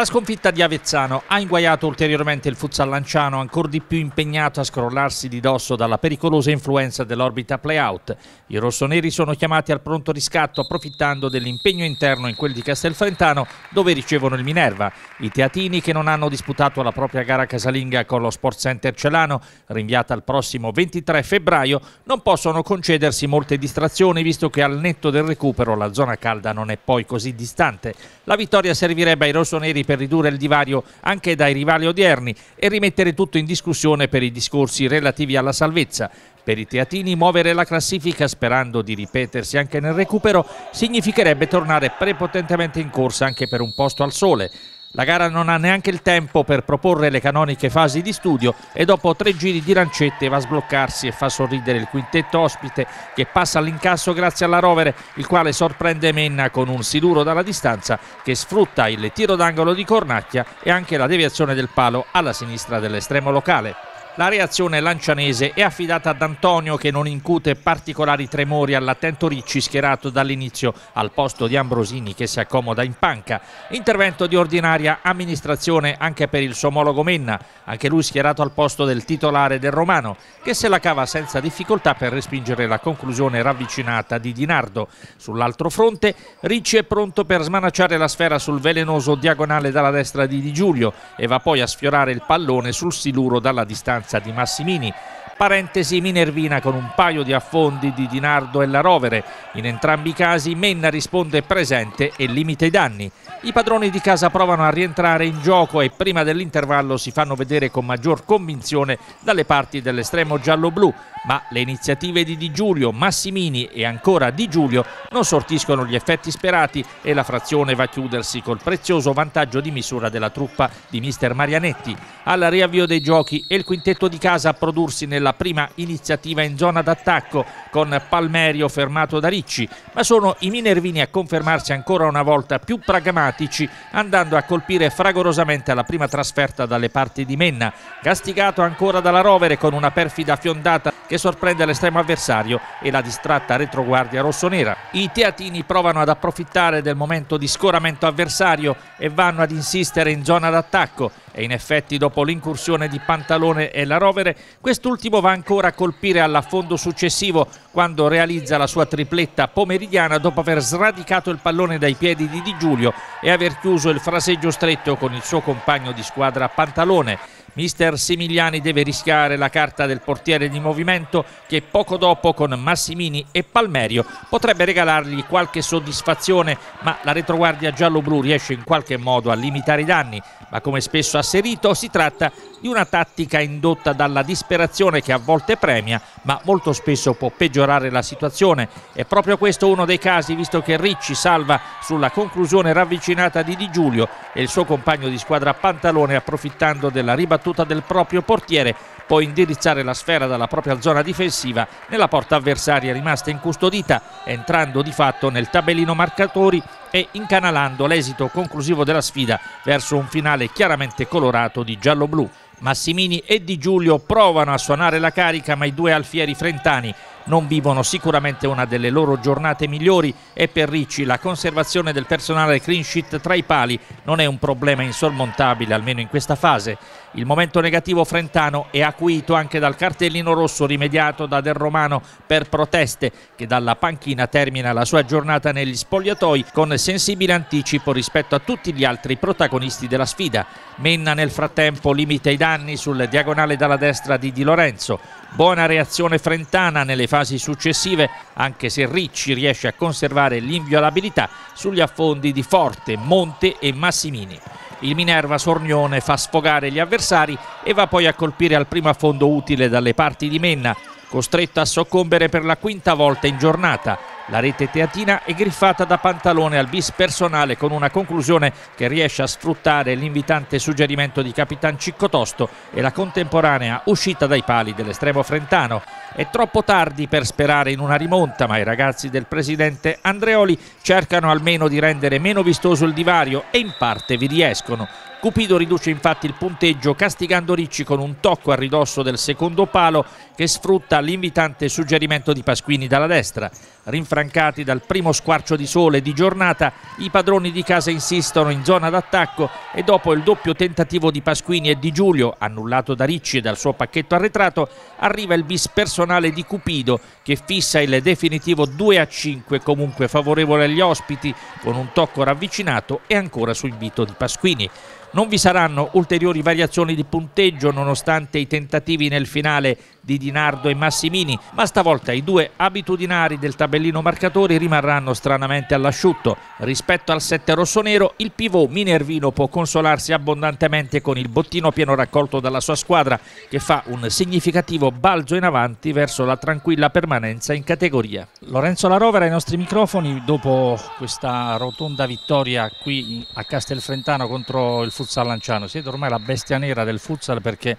La sconfitta di Avezzano ha inguaiato ulteriormente il futsal lanciano, ancora di più impegnato a scrollarsi di dosso dalla pericolosa influenza dell'orbita playout. I rossoneri sono chiamati al pronto riscatto approfittando dell'impegno interno in quel di Castelfrentano dove ricevono il Minerva. I teatini che non hanno disputato la propria gara casalinga con lo Sport Center Celano, rinviata al prossimo 23 febbraio, non possono concedersi molte distrazioni visto che al netto del recupero la zona calda non è poi così distante. La vittoria servirebbe ai rossoneri per ridurre il divario anche dai rivali odierni e rimettere tutto in discussione per i discorsi relativi alla salvezza. Per i teatini muovere la classifica sperando di ripetersi anche nel recupero significherebbe tornare prepotentemente in corsa anche per un posto al sole. La gara non ha neanche il tempo per proporre le canoniche fasi di studio e dopo tre giri di lancette va a sbloccarsi e fa sorridere il quintetto ospite che passa all'incasso grazie alla rovere, il quale sorprende Menna con un siluro dalla distanza che sfrutta il tiro d'angolo di Cornacchia e anche la deviazione del palo alla sinistra dell'estremo locale. La reazione lancianese è affidata ad Antonio che non incute particolari tremori all'attento Ricci schierato dall'inizio al posto di Ambrosini che si accomoda in panca. Intervento di ordinaria amministrazione anche per il suo omologo Menna, anche lui schierato al posto del titolare del Romano che se la cava senza difficoltà per respingere la conclusione ravvicinata di Di Nardo. Sull'altro fronte Ricci è pronto per smanacciare la sfera sul velenoso diagonale dalla destra di Di Giulio e va poi a sfiorare il pallone sul siluro dalla distanza maggioranza di Massimini parentesi Minervina con un paio di affondi di Dinardo e la Rovere. In entrambi i casi Menna risponde presente e limita i danni. I padroni di casa provano a rientrare in gioco e prima dell'intervallo si fanno vedere con maggior convinzione dalle parti dell'estremo giallo-blu, ma le iniziative di Di Giulio, Massimini e ancora Di Giulio non sortiscono gli effetti sperati e la frazione va a chiudersi col prezioso vantaggio di misura della truppa di mister Marianetti. Al riavvio dei giochi è il quintetto di casa a prodursi nella la prima iniziativa in zona d'attacco con Palmerio fermato da Ricci, ma sono i Minervini a confermarsi ancora una volta più pragmatici andando a colpire fragorosamente la prima trasferta dalle parti di Menna, castigato ancora dalla Rovere con una perfida fiondata che sorprende l'estremo avversario e la distratta retroguardia rossonera. I teatini provano ad approfittare del momento di scoramento avversario e vanno ad insistere in zona d'attacco e in effetti dopo l'incursione di Pantalone e la Rovere quest'ultimo va ancora a colpire all'affondo successivo quando realizza la sua tripletta pomeridiana dopo aver sradicato il pallone dai piedi di Di Giulio e aver chiuso il fraseggio stretto con il suo compagno di squadra Pantalone. Mister Simigliani deve rischiare la carta del portiere di movimento che poco dopo con Massimini e Palmerio potrebbe regalargli qualche soddisfazione, ma la retroguardia giallo-blu riesce in qualche modo a limitare i danni, ma come spesso asserito si tratta di una tattica indotta dalla disperazione che a volte premia, ma molto spesso può peggiorare la situazione. È proprio questo uno dei casi, visto che Ricci salva sulla conclusione ravvicinata di Di Giulio e il suo compagno di squadra Pantalone approfittando della ribattuta del proprio portiere può indirizzare la sfera dalla propria zona difensiva nella porta avversaria rimasta incustodita, entrando di fatto nel tabellino marcatori e incanalando l'esito conclusivo della sfida verso un finale chiaramente colorato di giallo-blu. Massimini e Di Giulio provano a suonare la carica ma i due alfieri frentani non vivono sicuramente una delle loro giornate migliori e per Ricci la conservazione del personale clean sheet tra i pali non è un problema insormontabile almeno in questa fase. Il momento negativo frentano è acuito anche dal cartellino rosso rimediato da Del Romano per proteste che dalla panchina termina la sua giornata negli spogliatoi con sensibile anticipo rispetto a tutti gli altri protagonisti della sfida. Menna nel frattempo limita i danni sul diagonale dalla destra di Di Lorenzo. Buona reazione frentana nelle fasi successive anche se Ricci riesce a conservare l'inviolabilità sugli affondi di Forte, Monte e Massimini. Il Minerva Sornione fa sfogare gli avversari e va poi a colpire al primo affondo utile dalle parti di Menna, costretto a soccombere per la quinta volta in giornata. La rete teatina è griffata da Pantalone al bis personale con una conclusione che riesce a sfruttare l'invitante suggerimento di Capitan Ciccotosto e la contemporanea uscita dai pali dell'estremo frentano. È troppo tardi per sperare in una rimonta, ma i ragazzi del presidente Andreoli cercano almeno di rendere meno vistoso il divario e in parte vi riescono. Cupido riduce infatti il punteggio castigando Ricci con un tocco a ridosso del secondo palo che sfrutta l'invitante suggerimento di Pasquini dalla destra. Rinfrancati dal primo squarcio di sole di giornata, i padroni di casa insistono in zona d'attacco e dopo il doppio tentativo di Pasquini e di Giulio, annullato da Ricci e dal suo pacchetto arretrato, arriva il bis personale personale di Cupido che fissa il definitivo 2 a 5 comunque favorevole agli ospiti con un tocco ravvicinato e ancora su invito di Pasquini. Non vi saranno ulteriori variazioni di punteggio nonostante i tentativi nel finale di Dinardo e Massimini, ma stavolta i due abitudinari del tabellino marcatori rimarranno stranamente all'asciutto. Rispetto al 7 rossonero, il pivot Minervino può consolarsi abbondantemente con il bottino pieno raccolto dalla sua squadra, che fa un significativo balzo in avanti verso la tranquilla permanenza in categoria. Lorenzo La Rovera ai nostri microfoni dopo questa rotonda vittoria qui a Castelfrentano contro il Futsal Lanciano. Siete ormai la bestia nera del Futsal perché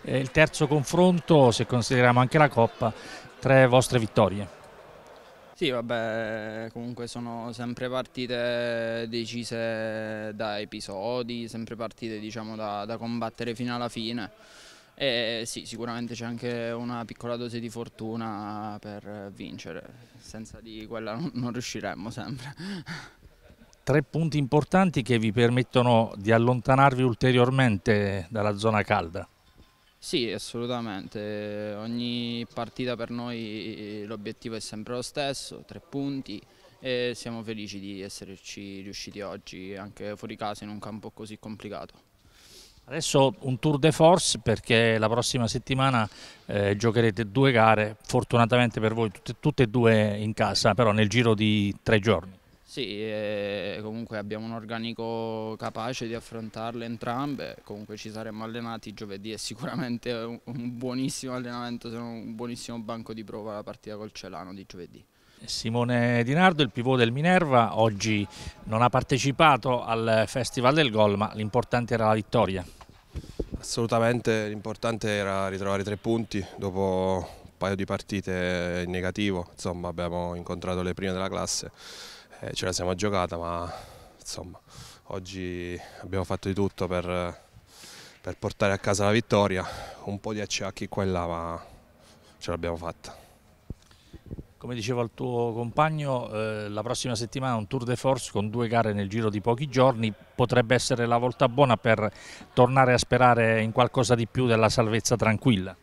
è eh, il terzo confronto, se consideriamo anche la Coppa, tre vostre vittorie. Sì, vabbè, comunque sono sempre partite decise da episodi, sempre partite diciamo, da, da combattere fino alla fine. E eh, sì, sicuramente c'è anche una piccola dose di fortuna per vincere, senza di quella non riusciremmo sempre. Tre punti importanti che vi permettono di allontanarvi ulteriormente dalla zona calda. Sì, assolutamente. Ogni partita per noi l'obiettivo è sempre lo stesso, tre punti e siamo felici di esserci riusciti oggi, anche fuori casa in un campo così complicato. Adesso un tour de force perché la prossima settimana eh, giocherete due gare, fortunatamente per voi tutte, tutte, e due in casa, però nel giro di tre giorni. Sì, eh, comunque abbiamo un organico capace di affrontarle entrambe, comunque ci saremmo allenati giovedì è sicuramente un, un buonissimo allenamento, se non un buonissimo banco di prova la partita col Celano di giovedì. Simone Di Nardo, il pivot del Minerva, oggi non ha partecipato al Festival del Gol, ma l'importante era la vittoria. Assolutamente l'importante era ritrovare tre punti dopo un paio di partite in negativo, insomma abbiamo incontrato le prime della classe, eh, ce la siamo giocata ma insomma oggi abbiamo fatto di tutto per, per portare a casa la vittoria, un po' di acciacchi qua e là ma ce l'abbiamo fatta. Come dicevo al tuo compagno, eh, la prossima settimana un Tour de Force con due gare nel giro di pochi giorni potrebbe essere la volta buona per tornare a sperare in qualcosa di più della salvezza tranquilla.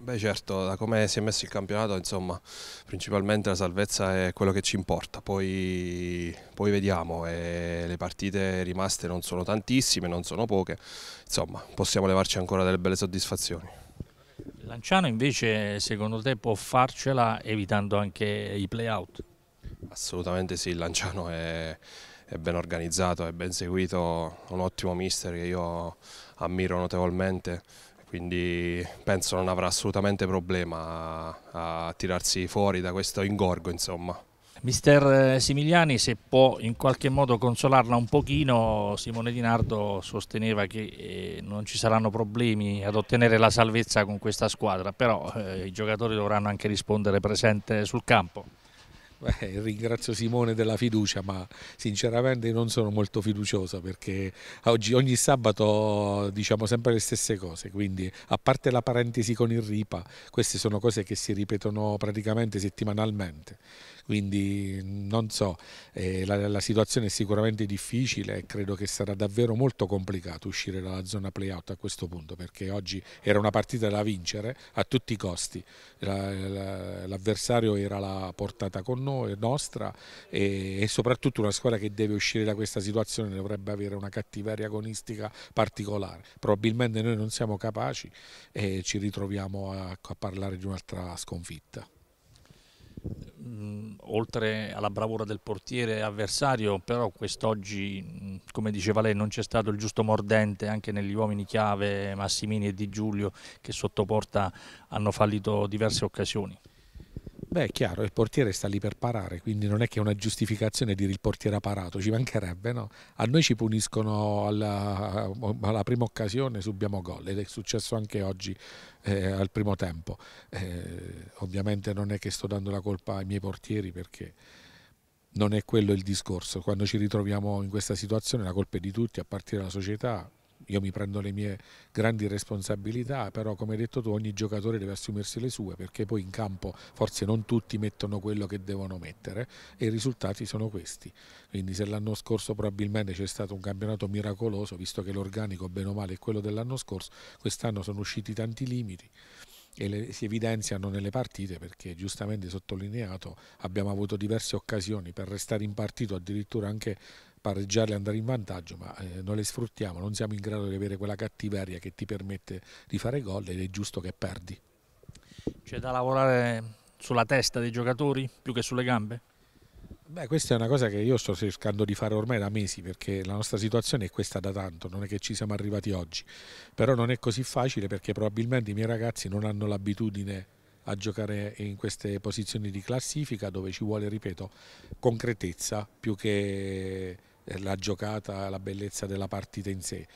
Beh certo, da come si è messo il campionato, insomma, principalmente la salvezza è quello che ci importa, poi, poi vediamo, e le partite rimaste non sono tantissime, non sono poche, insomma possiamo levarci ancora delle belle soddisfazioni. Lanciano invece secondo te può farcela evitando anche i play-out? Assolutamente sì, Lanciano è, è ben organizzato, è ben seguito, un ottimo mister che io ammiro notevolmente, quindi penso non avrà assolutamente problema a, a tirarsi fuori da questo ingorgo insomma. Mister eh, Similiani, se può in qualche modo consolarla un pochino, Simone Di Nardo sosteneva che eh, non ci saranno problemi ad ottenere la salvezza con questa squadra, però eh, i giocatori dovranno anche rispondere presente sul campo. Beh, eh, ringrazio Simone della fiducia, ma sinceramente non sono molto fiducioso perché oggi, ogni sabato diciamo sempre le stesse cose, quindi a parte la parentesi con il Ripa, queste sono cose che si ripetono praticamente settimanalmente quindi non so, eh, la, la, situazione è sicuramente difficile e credo che sarà davvero molto complicato uscire dalla zona playout a questo punto perché oggi era una partita da vincere a tutti i costi, l'avversario la, la, era la portata con noi, nostra e, e soprattutto una squadra che deve uscire da questa situazione dovrebbe avere una cattiveria agonistica particolare, probabilmente noi non siamo capaci e ci ritroviamo a, a parlare di un'altra sconfitta mh, oltre alla bravura del portiere avversario, però quest'oggi, come diceva lei, non c'è stato il giusto mordente anche negli uomini chiave Massimini e Di Giulio che sottoporta hanno fallito diverse occasioni. Beh, è chiaro, il portiere sta lì per parare, quindi non è che è una giustificazione dire il portiere ha parato, ci mancherebbe, no? A noi ci puniscono alla, alla prima occasione, subiamo gol ed è successo anche oggi eh, al primo tempo. Eh, ovviamente non è che sto dando la colpa ai miei portieri perché non è quello il discorso. Quando ci ritroviamo in questa situazione la colpa è di tutti, a partire dalla società, io mi prendo le mie grandi responsabilità, però come hai detto tu ogni giocatore deve assumersi le sue perché poi in campo forse non tutti mettono quello che devono mettere e i risultati sono questi. Quindi se l'anno scorso probabilmente c'è stato un campionato miracoloso, visto che l'organico bene o male è quello dell'anno scorso, quest'anno sono usciti tanti limiti e le, si evidenziano nelle partite perché giustamente sottolineato abbiamo avuto diverse occasioni per restare in partito addirittura anche pareggiarle e andare in vantaggio, ma eh, non le sfruttiamo, non siamo in grado di avere quella cattiveria che ti permette di fare gol ed è giusto che perdi. C'è da lavorare sulla testa dei giocatori più che sulle gambe? Beh, questa è una cosa che io sto cercando di fare ormai da mesi perché la nostra situazione è questa da tanto, non è che ci siamo arrivati oggi, però non è così facile perché probabilmente i miei ragazzi non hanno l'abitudine a giocare in queste posizioni di classifica dove ci vuole, ripeto, concretezza più che eh, la giocata, la bellezza della partita in sé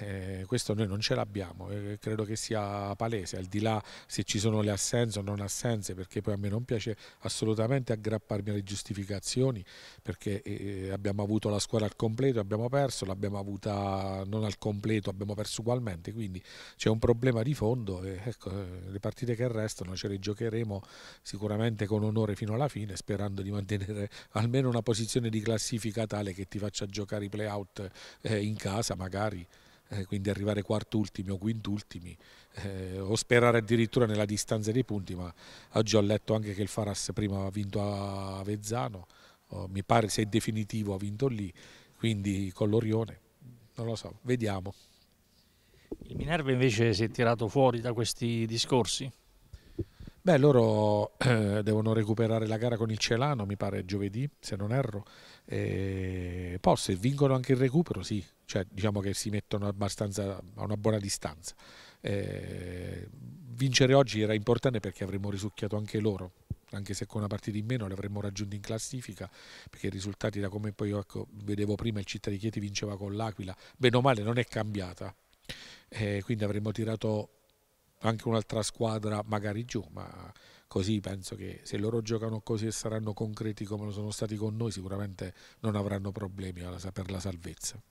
eh, questo noi non ce l'abbiamo eh, credo che sia palese al di là se ci sono le assenze o non assenze perché poi a me non piace assolutamente aggrapparmi alle giustificazioni perché eh, eh abbiamo avuto la squadra al completo abbiamo perso l'abbiamo avuta non al completo abbiamo perso ugualmente quindi c'è un problema di fondo e ecco, eh, le partite che restano ce le giocheremo sicuramente con onore fino alla fine sperando di mantenere almeno una posizione di classifica tale che ti faccia giocare i playout eh, in casa magari eh, quindi arrivare quarto quartultimi o quintultimi eh, o sperare addirittura nella distanza dei punti, ma oggi ho letto anche che il Faras prima ha vinto a Vezzano, oh, mi pare se è definitivo ha vinto lì, quindi con l'Orione, non lo so, vediamo. Il Minerva invece si è tirato fuori da questi discorsi? Beh, loro eh, devono recuperare la gara con il Celano, mi pare giovedì, se non erro. E poi se vincono anche il recupero, sì, cioè diciamo che si mettono abbastanza a una buona distanza. Eh, vincere oggi era importante perché avremmo risucchiato anche loro, anche se con una partita in meno l'avremmo avremmo in classifica, perché i risultati da come poi ecco, vedevo prima il Città di Chieti vinceva con l'Aquila, bene o male non è cambiata, eh, quindi avremmo tirato anche un'altra squadra magari giù, ma così penso che se loro giocano così e saranno concreti come lo sono stati con noi sicuramente non avranno problemi per la salvezza.